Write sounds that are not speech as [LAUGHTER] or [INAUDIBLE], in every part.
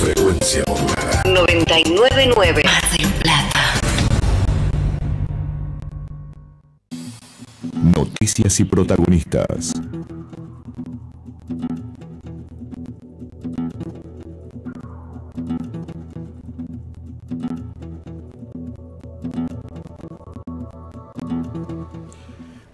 Frecuencia modulada. 999 Mar del Plata. Noticias y protagonistas.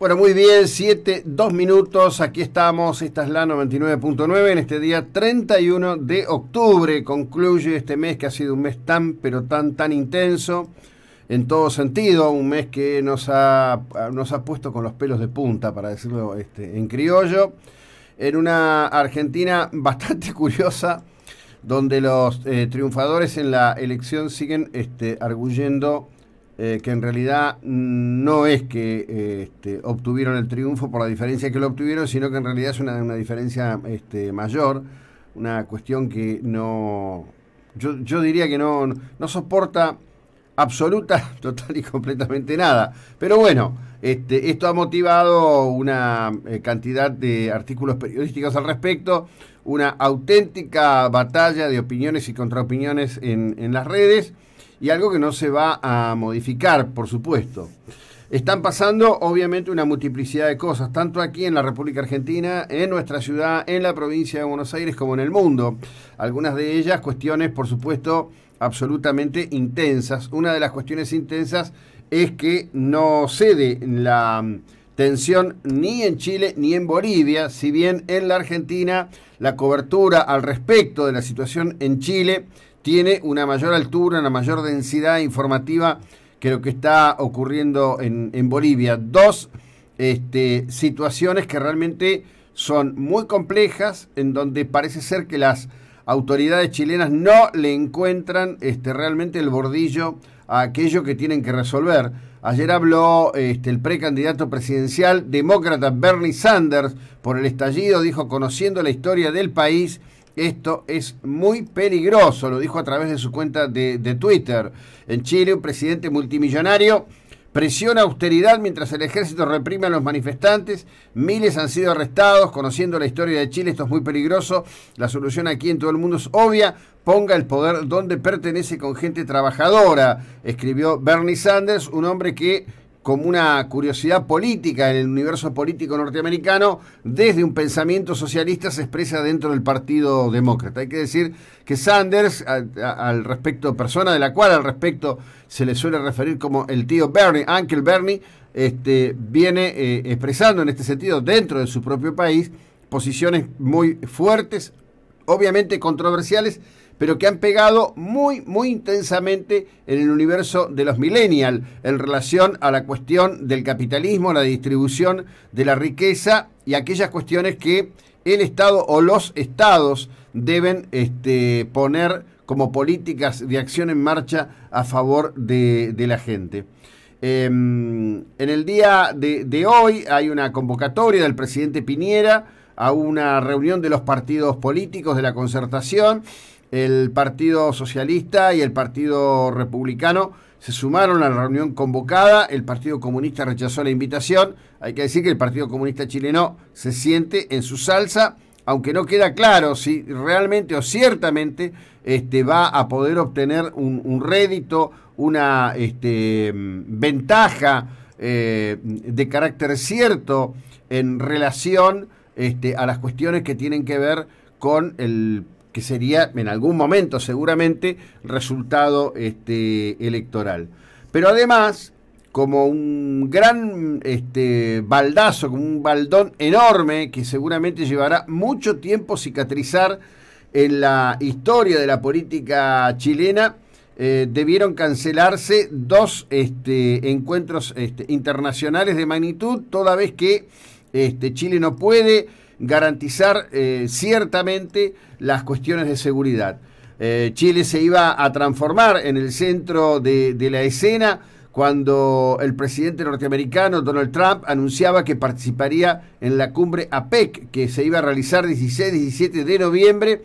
Bueno, muy bien, 7, 2 minutos, aquí estamos, esta es la 99.9 en este día 31 de octubre, concluye este mes que ha sido un mes tan, pero tan, tan intenso, en todo sentido, un mes que nos ha, nos ha puesto con los pelos de punta, para decirlo este, en criollo, en una Argentina [LAUGHS] bastante curiosa, donde los eh, triunfadores en la elección siguen este, arguyendo eh, que en realidad no es que eh, este, obtuvieron el triunfo por la diferencia que lo obtuvieron, sino que en realidad es una, diferencia este, mayor, una cuestión que no, yo, diría que no, soporta absoluta, [LAUGHS] total y completamente nada. Pero bueno, este, esto ha motivado una eh, cantidad de artículos periodísticos al respecto, una auténtica batalla de opiniones y contraopiniones en, en las redes y algo que no se va a modificar, por supuesto. Están pasando obviamente una multiplicidad de cosas, tanto aquí en la República Argentina, en nuestra ciudad, en la provincia de Buenos Aires, como en el mundo. Algunas de ellas cuestiones, por supuesto, absolutamente intensas. Una de las cuestiones intensas es que no cede la mm, tensión ni en Chile ni en Bolivia, si bien en la Argentina la cobertura al respecto de la situación en Chile tiene una mayor altura, una mayor densidad informativa que lo que está ocurriendo en, Bolivia. Dos este, situaciones que realmente son muy complejas, en donde parece ser que las autoridades chilenas no le encuentran este, realmente el bordillo a aquello que tienen que resolver. Ayer habló este, el precandidato presidencial demócrata Bernie Sanders por el estallido, dijo, conociendo la historia del país, esto es muy peligroso, lo dijo a través de su cuenta de, Twitter. En Chile, un presidente multimillonario presiona austeridad mientras el ejército reprime a los manifestantes. Miles han sido arrestados. Conociendo la historia de Chile, esto es muy peligroso. La solución aquí en todo el mundo es obvia. Ponga el poder donde pertenece con gente trabajadora, escribió Bernie Sanders, un hombre que como una curiosidad política en el universo político norteamericano, desde un pensamiento socialista se expresa dentro del Partido Demócrata. Hay que decir que Sanders, al, respecto, persona de la cual al respecto se le suele referir como el tío Bernie, Uncle Bernie, este, viene eh, expresando en este sentido dentro de su propio país posiciones muy fuertes, obviamente controversiales, pero que han pegado muy, muy intensamente en el universo de los millennials en relación a la cuestión del capitalismo, la distribución de la riqueza y aquellas cuestiones que el Estado o los Estados deben este, poner como políticas de acción en marcha a favor de, la gente. Em, en el día de, de, hoy hay una convocatoria del presidente Piñera a una reunión de los partidos políticos de la concertación el Partido Socialista y el Partido Republicano se sumaron a la reunión convocada, el Partido Comunista rechazó la invitación, hay que decir que el Partido Comunista chileno se siente en su salsa, aunque no queda claro si realmente o ciertamente este, va a poder obtener un, rédito, una este, ventaja eh, de carácter cierto en relación este, a las cuestiones que tienen que ver con el que sería en algún momento seguramente resultado este, electoral. Pero además, como un gran este, baldazo, como un baldón enorme que seguramente llevará mucho tiempo cicatrizar en la historia de la política chilena, eh, debieron cancelarse dos este, encuentros este, internacionales de magnitud, toda vez que este, Chile no puede garantizar eh, ciertamente las cuestiones de seguridad. Eh, Chile se iba a transformar en el centro de, la escena cuando el presidente norteamericano Donald Trump anunciaba que participaría en la cumbre APEC, que se iba a realizar 16-17 de noviembre,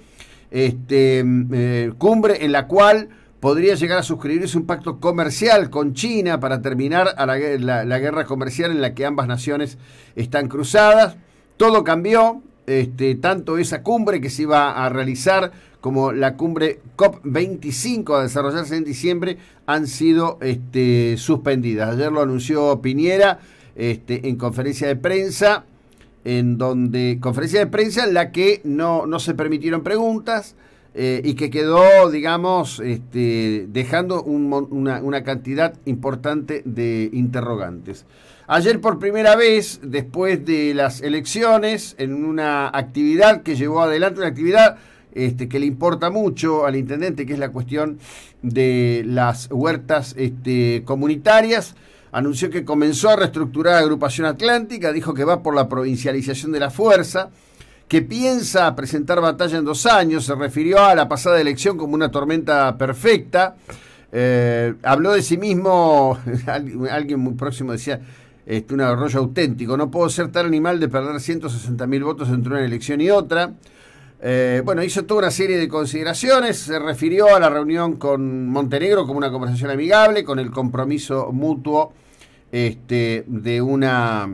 este, mm, eh, cumbre en la cual podría llegar a suscribirse un pacto comercial con China para terminar a la guerra comercial en la que ambas naciones están cruzadas todo cambió, este, tanto esa cumbre que se iba a realizar como la cumbre COP25 a desarrollarse en diciembre han sido este, suspendidas. Ayer lo anunció Piñera este, en conferencia de prensa, en donde conferencia de prensa en la que no, no se permitieron preguntas, eh, y que quedó, digamos, este, dejando una, cantidad importante de interrogantes. Ayer por primera vez, después de las elecciones, en una actividad que llevó adelante, una actividad este, que le importa mucho al intendente, que es la cuestión de las huertas este, comunitarias, anunció que comenzó a reestructurar la agrupación atlántica, dijo que va por la provincialización de la fuerza, que piensa presentar batalla en dos años, se refirió a la pasada elección como una tormenta perfecta. Eh, habló de sí mismo, [LAUGHS] alguien muy próximo decía, este, un arroyo auténtico, no puedo ser tan animal de perder 160 mil votos entre una elección y otra. Eh, bueno, hizo toda una serie de consideraciones, se refirió a la reunión con Montenegro como una conversación amigable, con el compromiso mutuo este, de una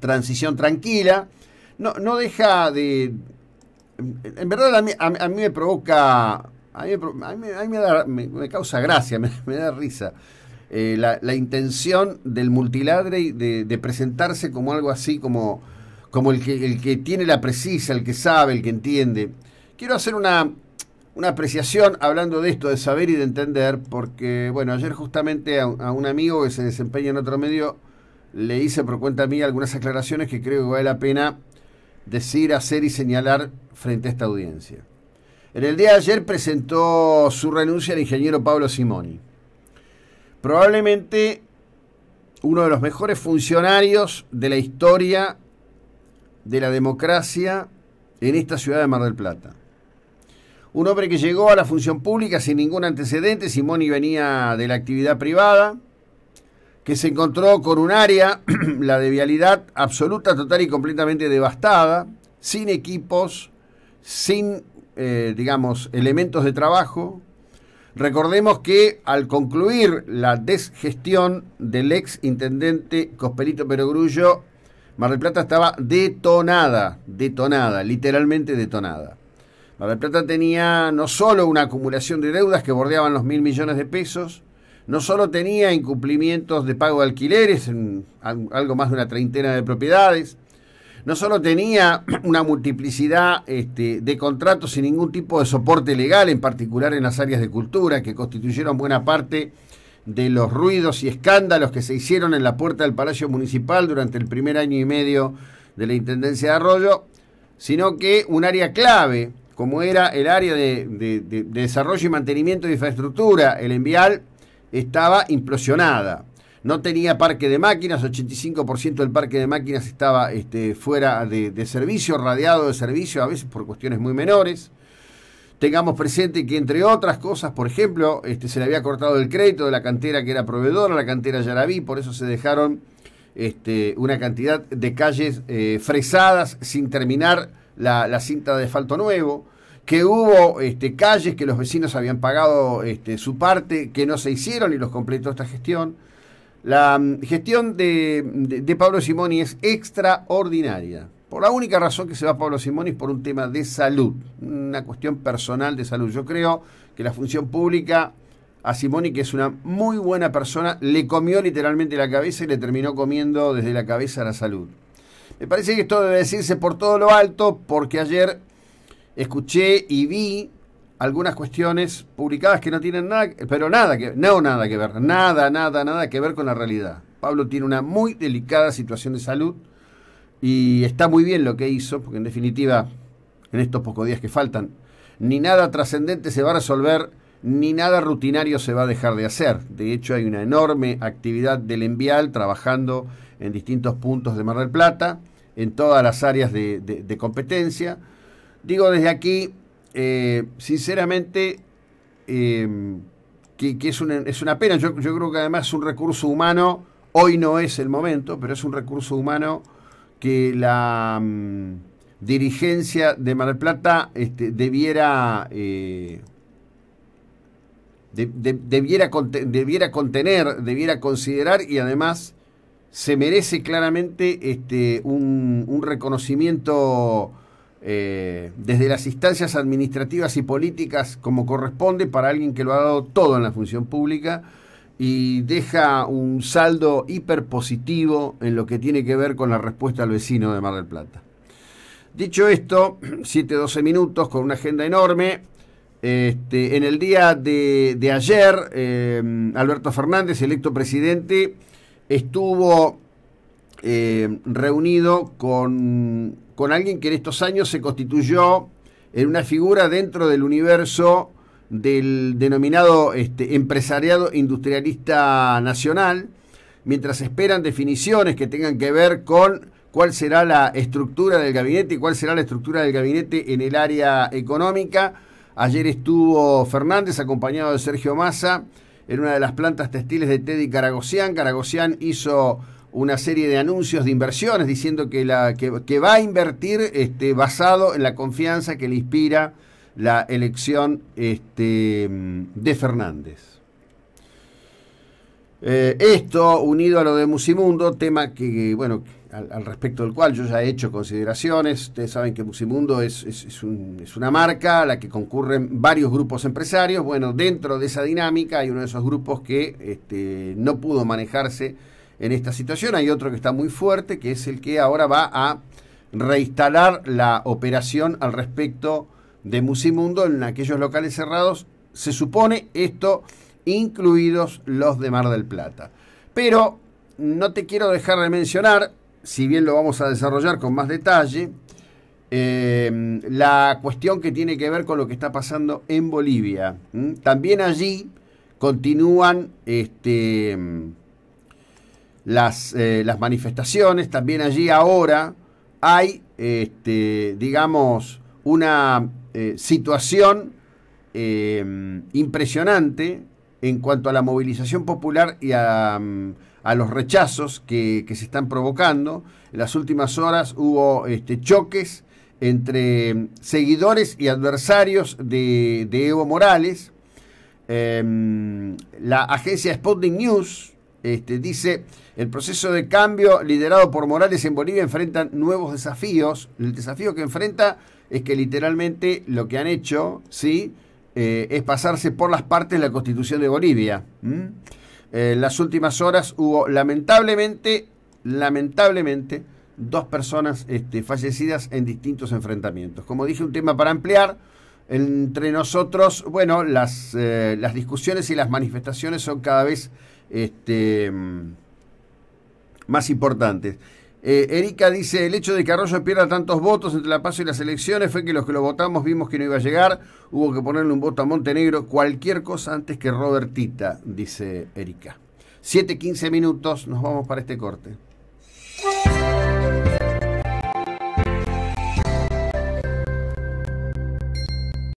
transición tranquila no, no deja de... En verdad a mí, a, me provoca... A mí, a me, causa gracia, [LAUGHS] me, da risa. Eh, la, la, intención del multiladre de, de presentarse como algo así, como, como el, que, el que tiene la precisa, el que sabe, el que entiende. Quiero hacer una, una apreciación hablando de esto, de saber y de entender, porque, bueno, ayer justamente a, a, un amigo que se desempeña en otro medio le hice por cuenta mía algunas aclaraciones que creo que vale la pena decir, hacer y señalar frente a esta audiencia. En el día de ayer presentó su renuncia el ingeniero Pablo Simoni. Probablemente uno de los mejores funcionarios de la historia de la democracia en esta ciudad de Mar del Plata. Un hombre que llegó a la función pública sin ningún antecedente, Simoni venía de la actividad privada, que se encontró con un área, [CLEARS THROAT] la de vialidad, absoluta, total y completamente devastada, sin equipos, sin, eh, digamos, elementos de trabajo. Recordemos que al concluir la desgestión del ex intendente Cosperito Perogrullo, Mar del Plata estaba detonada, detonada, literalmente detonada. Mar del Plata tenía no solo una acumulación de deudas que bordeaban los mil millones de pesos, no solo tenía incumplimientos de pago de alquileres en algo más de una treintena de propiedades, no solo tenía [CLEARS THROAT] una multiplicidad este, de contratos sin ningún tipo de soporte legal, en particular en las áreas de cultura, que constituyeron buena parte de los ruidos y escándalos que se hicieron en la puerta del Palacio Municipal durante el primer año y medio de la Intendencia de Arroyo, sino que un área clave, como era el área de, de desarrollo y mantenimiento de infraestructura, el envial, estaba implosionada. No tenía parque de máquinas, 85% del parque de máquinas estaba este, fuera de, servicio, radiado de servicio, a veces por cuestiones muy menores. Tengamos presente que, entre otras cosas, por ejemplo, este, se le había cortado el crédito de la cantera que era proveedora, la cantera Yarabí, por eso se dejaron este, una cantidad de calles eh, fresadas sin terminar la, la, cinta de asfalto nuevo que hubo este, calles que los vecinos habían pagado este, su parte, que no se hicieron y los completó esta gestión. La mm, gestión de, Pablo Simoni es extraordinaria. Por la única razón que se va Pablo Simoni es por un tema de salud, una cuestión personal de salud. Yo creo que la función pública a Simoni, que es una muy buena persona, le comió literalmente la cabeza y le terminó comiendo desde la cabeza la salud. Me parece que esto debe decirse por todo lo alto, porque ayer escuché y vi algunas cuestiones publicadas que no tienen nada, pero nada que, no nada que ver, nada, nada, nada que ver con la realidad. Pablo tiene una muy delicada situación de salud y está muy bien lo que hizo, porque en definitiva, en estos pocos días que faltan, ni nada trascendente se va a resolver, ni nada rutinario se va a dejar de hacer. De hecho, hay una enorme actividad del envial trabajando en distintos puntos de Mar del Plata, en todas las áreas de, de competencia digo desde aquí, eh, sinceramente, em, que, es, una, pena. Yo, creo que además es un recurso humano, hoy no es el momento, pero es un recurso humano que la em, dirigencia de Mar del Plata este, debiera... Eh, debiera, debiera contener, debiera considerar y además se merece claramente este, un reconocimiento eh, desde las instancias administrativas y políticas como corresponde para alguien que lo ha dado todo en la función pública y deja un saldo hiper positivo en lo que tiene que ver con la respuesta al vecino de Mar del Plata. Dicho esto, 7-12 [CLEARS THROAT] minutos con una agenda enorme. Este, en el día de, ayer, eh, Alberto Fernández, electo presidente, estuvo eh, reunido con con alguien que en estos años se constituyó en una figura dentro del universo del denominado este, empresariado industrialista nacional, mientras esperan definiciones que tengan que ver con cuál será la estructura del gabinete y cuál será la estructura del gabinete en el área económica. Ayer estuvo Fernández acompañado de Sergio Massa en una de las plantas textiles de Teddy Caragosian. Caragosian hizo una serie de anuncios de inversiones diciendo que, la, que, va a invertir este, basado en la confianza que le inspira la elección este, de Fernández. Eh, esto, unido a lo de Musimundo, tema que, bueno, al, respecto del cual yo ya he hecho consideraciones. Ustedes saben que Musimundo es, una marca a la que concurren varios grupos empresarios. Bueno, dentro de esa dinámica hay uno de esos grupos que este, no pudo manejarse en esta situación. Hay otro que está muy fuerte, que es el que ahora va a reinstalar la operación al respecto de Musimundo en aquellos locales cerrados. Se supone esto incluidos los de Mar del Plata. Pero no te quiero dejar de mencionar, si bien lo vamos a desarrollar con más detalle, em, la cuestión que tiene que ver con lo que está pasando en Bolivia. También allí continúan este, las, eh, las manifestaciones, también allí ahora hay, este, digamos, una eh, situación eh, impresionante en cuanto a la movilización popular y a, mm, a los rechazos que, se están provocando. En las últimas horas hubo este, choques entre mm, seguidores y adversarios de, de Evo Morales. Em, la agencia Sputnik News, este, dice, el proceso de cambio liderado por Morales en Bolivia enfrenta nuevos desafíos. El desafío que enfrenta es que literalmente lo que han hecho, ¿sí? Eh, es pasarse por las partes de la constitución de Bolivia. Eh, en las últimas horas hubo lamentablemente, lamentablemente, dos personas este, fallecidas en distintos enfrentamientos. Como dije, un tema para ampliar. Entre nosotros, bueno, las, eh, las discusiones y las manifestaciones son cada vez este, mm, más importantes. Eh, Erika dice, el hecho de que Arroyo pierda tantos votos entre la PASO y las elecciones fue que los que lo votamos vimos que no iba a llegar, hubo que ponerle un voto a Montenegro, cualquier cosa antes que Robertita, dice Erika. 7, 15 minutos, nos vamos para este corte.